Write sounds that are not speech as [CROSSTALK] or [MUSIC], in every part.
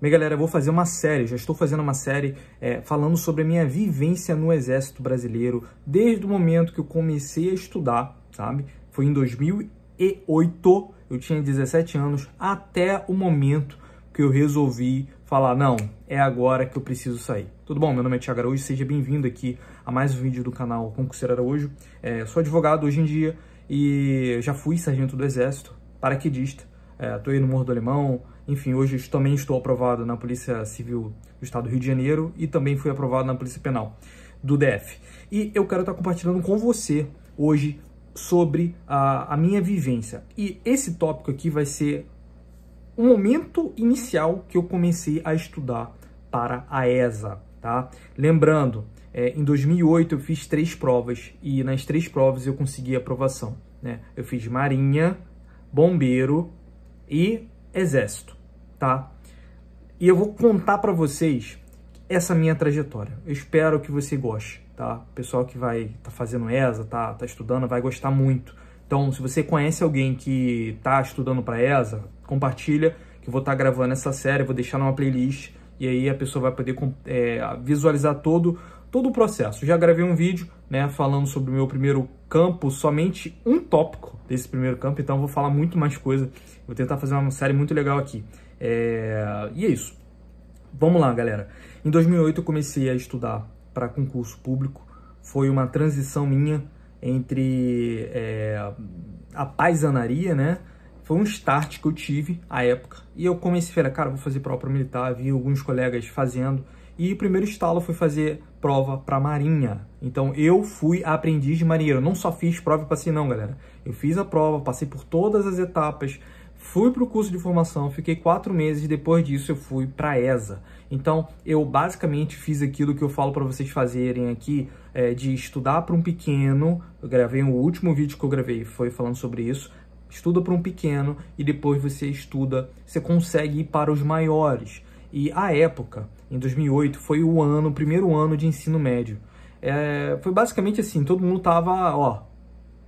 Bem, galera, eu vou fazer uma série, já estou fazendo uma série é, falando sobre a minha vivência no Exército Brasileiro, desde o momento que eu comecei a estudar, sabe? Foi em 2008, eu tinha 17 anos, até o momento que eu resolvi falar, não, é agora que eu preciso sair. Tudo bom? Meu nome é Tiago Araújo, seja bem-vindo aqui a mais um vídeo do canal Concurseiro Araújo. É, sou advogado hoje em dia e já fui sargento do Exército, paraquedista, é, aí no Morro do Alemão, enfim, hoje também estou aprovado na Polícia Civil do Estado do Rio de Janeiro e também fui aprovado na Polícia Penal do DF. E eu quero estar compartilhando com você hoje sobre a, a minha vivência. E esse tópico aqui vai ser o momento inicial que eu comecei a estudar para a ESA, tá? Lembrando, é, em 2008 eu fiz três provas e nas três provas eu consegui aprovação, né? Eu fiz Marinha, Bombeiro e exército, tá? E eu vou contar para vocês essa minha trajetória. Eu espero que você goste, tá? O pessoal que vai tá fazendo ESA, tá, tá estudando, vai gostar muito. Então, se você conhece alguém que tá estudando para ESA, compartilha que eu vou estar tá gravando essa série, vou deixar numa playlist e aí a pessoa vai poder é, visualizar todo todo o processo. Já gravei um vídeo né, falando sobre o meu primeiro campo, somente um tópico desse primeiro campo, então vou falar muito mais coisa. Vou tentar fazer uma série muito legal aqui. É... E é isso. Vamos lá, galera. Em 2008 eu comecei a estudar para concurso público. Foi uma transição minha entre é, a paisanaria, né? Foi um start que eu tive à época. E eu comecei a falar, cara, vou fazer prova militar. Vi alguns colegas fazendo. E o primeiro estalo foi fazer prova para Marinha. Então eu fui aprendiz de marinheiro. Eu não só fiz prova e passei, não, galera. Eu fiz a prova, passei por todas as etapas, fui para o curso de formação, fiquei quatro meses e depois disso eu fui para ESA. Então eu basicamente fiz aquilo que eu falo para vocês fazerem aqui, é, de estudar para um pequeno. Eu gravei o último vídeo que eu gravei, foi falando sobre isso estuda para um pequeno e depois você estuda, você consegue ir para os maiores. E à época, em 2008, foi o ano, o primeiro ano de ensino médio. É, foi basicamente assim, todo mundo tava, ó,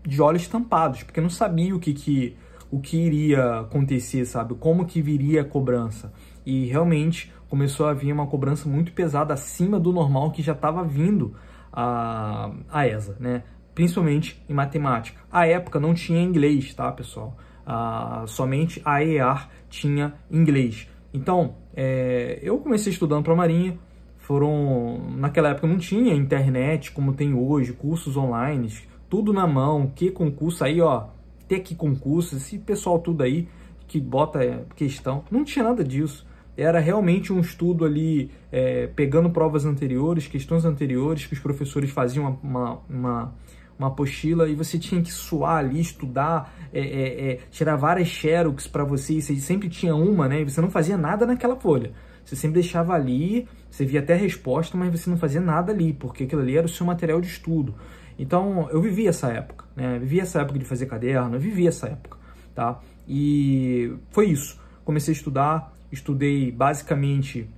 de olhos estampados porque não sabia o que, que o que iria acontecer, sabe? Como que viria a cobrança. E realmente começou a vir uma cobrança muito pesada acima do normal que já estava vindo a, a ESA, né? Principalmente em matemática. A época não tinha inglês, tá, pessoal? Ah, somente a EAR tinha inglês. Então, é, eu comecei estudando para a Marinha, foram naquela época não tinha internet como tem hoje, cursos online, tudo na mão, que concurso aí, ó, ter que concurso, esse pessoal tudo aí que bota questão, não tinha nada disso. Era realmente um estudo ali, é, pegando provas anteriores, questões anteriores que os professores faziam uma, uma, uma uma apostila e você tinha que suar ali, estudar, é, é, é, tirar várias xerox para você, e você sempre tinha uma, né? E você não fazia nada naquela folha. Você sempre deixava ali, você via até a resposta, mas você não fazia nada ali, porque aquilo ali era o seu material de estudo. Então, eu vivi essa época, né? Eu vivi essa época de fazer caderno, eu vivi essa época, tá? E foi isso. Comecei a estudar, estudei basicamente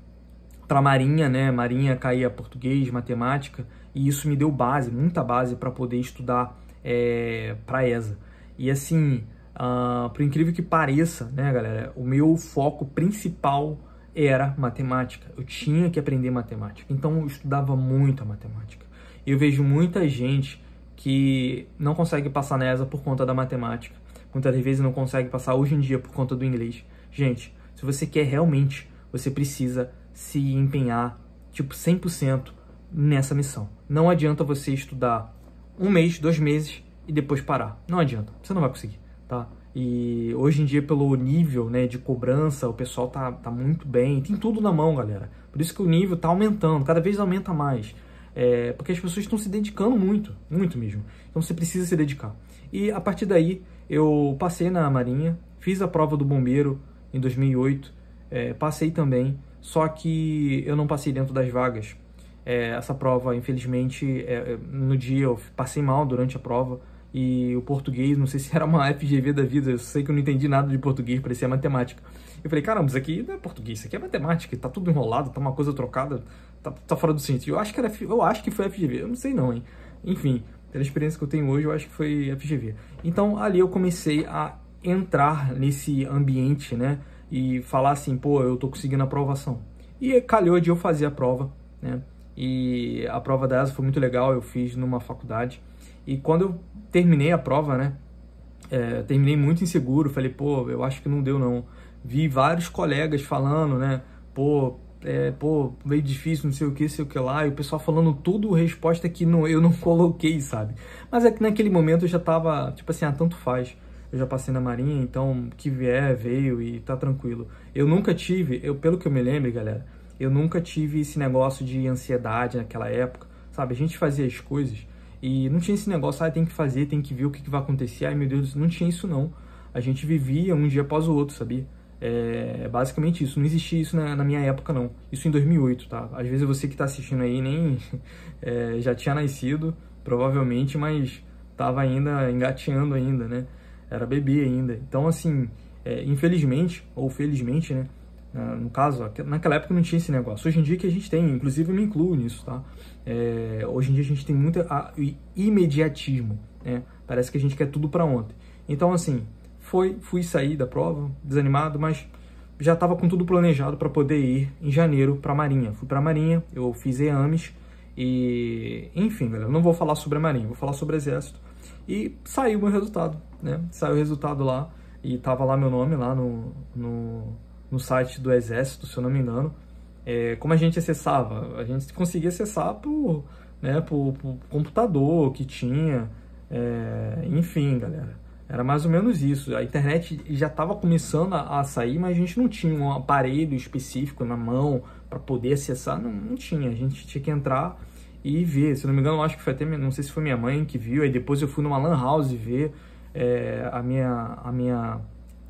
para Marinha, né? Marinha caía português, matemática, e isso me deu base, muita base para poder estudar é, eh, para ESA. E assim, uh, por incrível que pareça, né, galera, o meu foco principal era matemática. Eu tinha que aprender matemática, então eu estudava muito a matemática. Eu vejo muita gente que não consegue passar na ESA por conta da matemática. Muitas vezes não consegue passar hoje em dia por conta do inglês. Gente, se você quer realmente, você precisa se empenhar tipo 100% nessa missão. Não adianta você estudar um mês, dois meses e depois parar. Não adianta, você não vai conseguir, tá? E hoje em dia, pelo nível né, de cobrança, o pessoal tá, tá muito bem, tem tudo na mão, galera. Por isso que o nível tá aumentando, cada vez aumenta mais. É, porque as pessoas estão se dedicando muito, muito mesmo. Então você precisa se dedicar. E a partir daí, eu passei na Marinha, fiz a prova do bombeiro em 2008, é, passei também, só que eu não passei dentro das vagas é, essa prova, infelizmente, é, é, no dia eu passei mal durante a prova e o português, não sei se era uma [LAUGHS] FGV da vida, eu sei que eu não entendi nada de português, parecia matemática. Eu falei, caramba, isso aqui não é português, isso aqui é matemática, tá tudo enrolado, tá uma coisa trocada, tá, tá fora do sentido. Eu acho que era, eu acho que foi FGV, eu não sei não, hein. Enfim, pela experiência que eu tenho hoje, eu acho que foi FGV. Então, ali eu comecei a entrar nesse ambiente, né, e falar assim, pô, eu tô conseguindo aprovação. E calhou de eu fazer a prova, né, e a prova da ESA foi muito legal, eu fiz numa faculdade. E quando eu terminei a prova, né? É, terminei muito inseguro, falei, pô, eu acho que não deu não. Vi vários colegas falando, né? Pô, é, pô, meio difícil, não sei o que, sei o que lá, e o pessoal falando tudo, resposta que não, eu não [LAUGHS] coloquei, sabe? Mas é que naquele momento eu já tava, tipo assim, ah, tanto faz. Eu já passei na Marinha, então que vier, veio e tá tranquilo. Eu nunca tive, eu pelo que eu me lembro, galera, eu nunca tive esse negócio de ansiedade naquela época, sabe? A gente fazia as coisas e não tinha esse negócio, ah, tem que fazer, tem que ver o que, que vai acontecer, ai meu Deus, não tinha isso não. A gente vivia um dia após o outro, sabia? É basicamente isso, não existia isso na, na minha época não. Isso em 2008, tá? Às vezes você que tá assistindo aí nem [LAUGHS] é, já tinha nascido, provavelmente, mas tava ainda engateando ainda, né? Era bebê ainda. Então, assim, é, infelizmente, ou felizmente, né? Ah, no caso, naquela época não tinha esse negócio. Hoje em dia que a gente tem, inclusive eu me incluo nisso, tá? É, hoje em dia a gente tem muito imediatismo, né? Parece que a gente quer tudo para ontem. Então, assim, foi, fui sair da prova, desanimado, mas já estava com tudo planejado para poder ir em janeiro para a Marinha. Fui para a Marinha, eu fiz exames e, enfim, galera, não vou falar sobre a Marinha, vou falar sobre o Exército. E saiu o meu resultado, né? Saiu o resultado lá e tava lá meu nome lá no, no no site do Exército, se eu não me engano. É, como a gente acessava? A gente conseguia acessar por, né, por, por computador que tinha, é, enfim, galera. Era mais ou menos isso. A internet já estava começando a, a, sair, mas a gente não tinha um aparelho específico na mão para poder acessar. Não, não, tinha. A gente tinha que entrar e ver. Se não me engano, acho que foi até. Não sei se foi minha mãe que viu. Aí depois eu fui numa Lan House ver é, a minha. A minha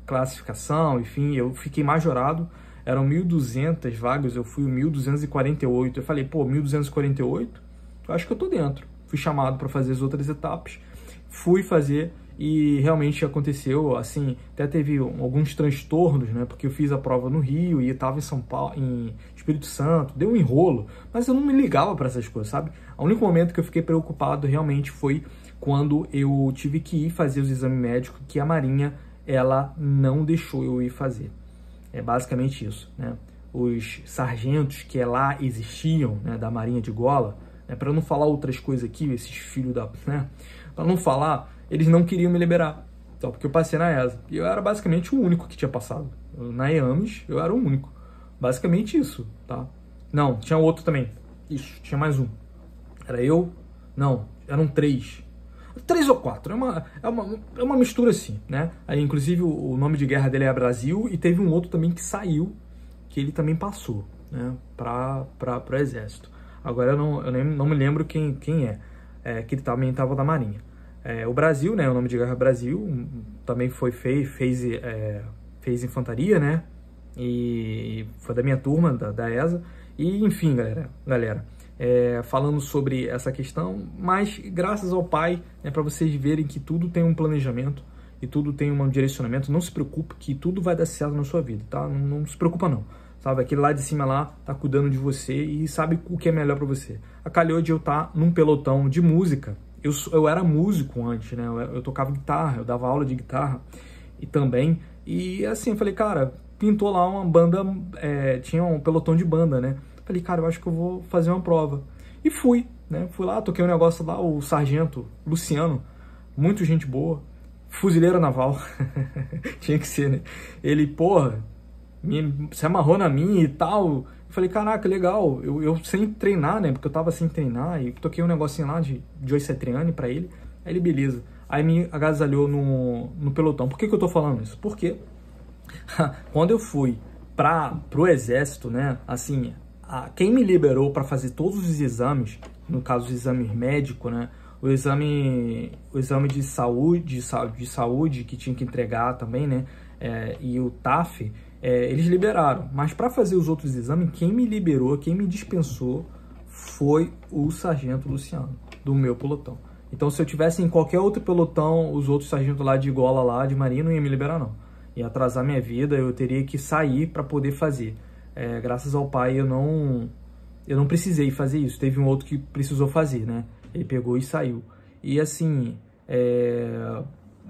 classificação, enfim, eu fiquei majorado. Eram 1.200 vagas, eu fui o 1.248. Eu falei, pô, 1.248? Eu acho que eu tô dentro. Fui chamado para fazer as outras etapas, fui fazer e realmente aconteceu, assim, até teve alguns transtornos, né? Porque eu fiz a prova no Rio e estava em São Paulo, em Espírito Santo, deu um enrolo, mas eu não me ligava para essas coisas, sabe? O único momento que eu fiquei preocupado realmente foi quando eu tive que ir fazer os exames médicos que a Marinha ela não deixou eu ir fazer. É basicamente isso, né? Os sargentos que lá existiam, né, da Marinha de Gola, né, para não falar outras coisas aqui, esses filhos da, [LAUGHS] né, para não falar, eles não queriam me liberar, só porque eu passei na ESA. E eu era basicamente o único que tinha passado. Na EAMES, eu era o único. Basicamente isso, tá? Não, tinha outro também. Isso, tinha mais um. Era eu? Não, eram três três ou quatro, é uma, é uma, é uma mistura assim, né? Aí, inclusive, o, nome de guerra dele é Brasil e teve um outro também que saiu, que ele também passou, né? Para o exército. Agora eu não, eu nem, não me lembro quem, quem é, é que ele também estava da Marinha. É, o Brasil, né? O nome de guerra é Brasil também foi fez, fez, é, fez infantaria, né? E foi da minha turma, da, da ESA. E enfim, galera, galera é, falando sobre essa questão, mas graças ao Pai, é né, para vocês verem que tudo tem um planejamento e tudo tem um direcionamento. Não se preocupe que tudo vai dar certo na sua vida, tá? Não, não se preocupa não. Sabe, aquele lá de cima lá tá cuidando de você e sabe o que é melhor para você. Acalhou de eu estar tá num pelotão de música. Eu, eu era músico antes, né? Eu, eu tocava guitarra, eu dava aula de guitarra e também. E assim, eu falei, cara, pintou lá uma banda, é, tinha um pelotão de banda, né? Falei, cara, eu acho que eu vou fazer uma prova. E fui, né? Fui lá, toquei um negócio lá, o sargento Luciano, muito gente boa, fuzileiro naval. [LAUGHS] Tinha que ser, né? Ele, porra, me, se amarrou na minha e tal. falei, caraca, legal. Eu, eu, sem treinar, né? Porque eu tava sem treinar e toquei um negocinho lá de Joy Satriani pra ele. Aí ele, beleza. Aí me agasalhou no, no pelotão. Por que, que eu tô falando isso? Porque [LAUGHS] quando eu fui para pro exército, né? Assim, a, quem me liberou para fazer todos os exames, no caso, os exames médicos, né? O exame, o exame de saúde, de saúde que tinha que entregar também, né? É, e o TAF, é, eles liberaram. Mas para fazer os outros exames, quem me liberou, quem me dispensou, foi o sargento Luciano, do meu pelotão. Então, se eu tivesse em qualquer outro pelotão, os outros sargentos lá de gola lá, de marinha, não ia me liberar, não. Ia atrasar minha vida, eu teria que sair para poder fazer. É, graças ao pai eu não eu não precisei fazer isso. Teve um outro que precisou fazer, né? Ele pegou e saiu. E assim, é...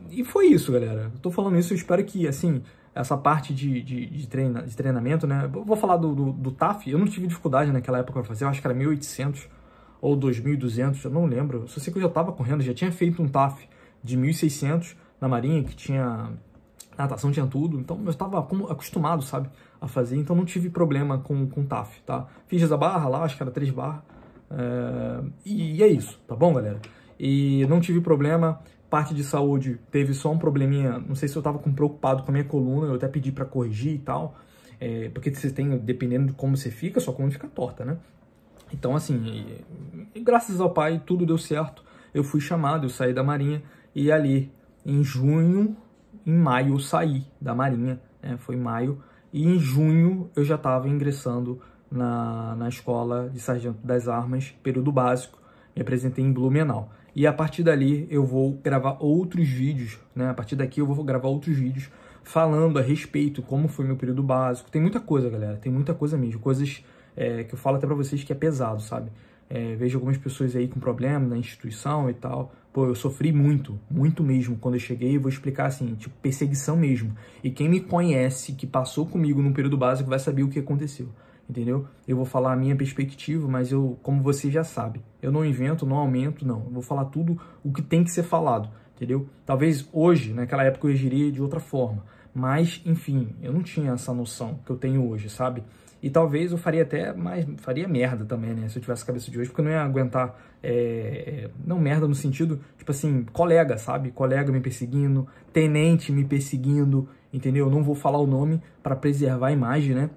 e foi isso, galera. Eu tô falando isso, eu espero que assim essa parte de, de, de, treina, de treinamento, né? Eu vou falar do, do, do, TAF, eu não tive dificuldade naquela época para fazer, eu acho que era 1800 ou 2200, eu não lembro. Só sei que eu já estava correndo, já tinha feito um TAF de 1600 na Marinha, que tinha natação tinha tudo, então eu estava acostumado, sabe, a fazer, então não tive problema com, com TAF, tá? Fiz a barra lá, acho que era 3 barra, é, e, e é isso, tá bom, galera? E não tive problema, parte de saúde teve só um probleminha, não sei se eu estava preocupado com a minha coluna, eu até pedi para corrigir e tal, é, porque você tem, dependendo de como você fica, sua coluna fica torta, né? Então, assim, e, e graças ao pai, tudo deu certo, eu fui chamado, eu saí da marinha, e ali, em junho em maio eu saí da Marinha, né? foi em maio, e em junho eu já estava ingressando na, na escola de sargento das armas, período básico, me apresentei em Blumenau. E a partir dali eu vou gravar outros vídeos, né? A partir daqui eu vou gravar outros vídeos falando a respeito, como foi meu período básico. Tem muita coisa, galera, tem muita coisa mesmo, coisas é, que eu falo até pra vocês que é pesado, sabe? É, vejo algumas pessoas aí com problema na instituição e tal. Pô, eu sofri muito, muito mesmo quando eu cheguei. Vou explicar assim, tipo, perseguição mesmo. E quem me conhece, que passou comigo no período básico, vai saber o que aconteceu. Entendeu? Eu vou falar a minha perspectiva, mas eu, como você já sabe, eu não invento, não aumento, não. Eu vou falar tudo o que tem que ser falado, entendeu? Talvez hoje, naquela época, eu agiria de outra forma. Mas, enfim, eu não tinha essa noção que eu tenho hoje, sabe? E talvez eu faria até mais. faria merda também, né? Se eu tivesse a cabeça de hoje, porque eu não ia aguentar. É, é não merda no sentido, tipo assim, colega, sabe? Colega me perseguindo, tenente me perseguindo, entendeu? Eu não vou falar o nome para preservar a imagem, né?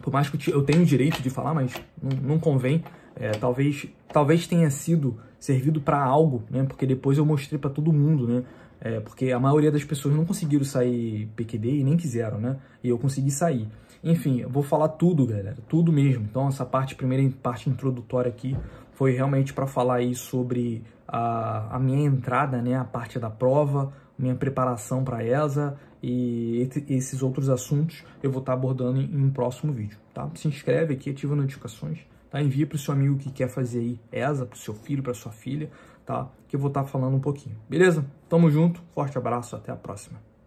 Por mais que eu tenha o direito de falar, mas não, não convém. É, talvez, talvez tenha sido servido para algo, né? Porque depois eu mostrei para todo mundo, né? É, porque a maioria das pessoas não conseguiram sair PQD e nem quiseram, né? E eu consegui sair. Enfim, eu vou falar tudo, galera, tudo mesmo. Então essa parte, primeira parte introdutória aqui, foi realmente para falar aí sobre a, a, minha entrada, né, a parte da prova, minha preparação para ESA e esses outros assuntos eu vou estar tá abordando em, em um próximo vídeo, tá? Se inscreve aqui, ativa notificações, tá? Envia para o seu amigo que quer fazer aí ESA, para o seu filho, para sua filha, tá? Que eu vou estar tá falando um pouquinho, beleza? Tamo junto, forte abraço, até a próxima.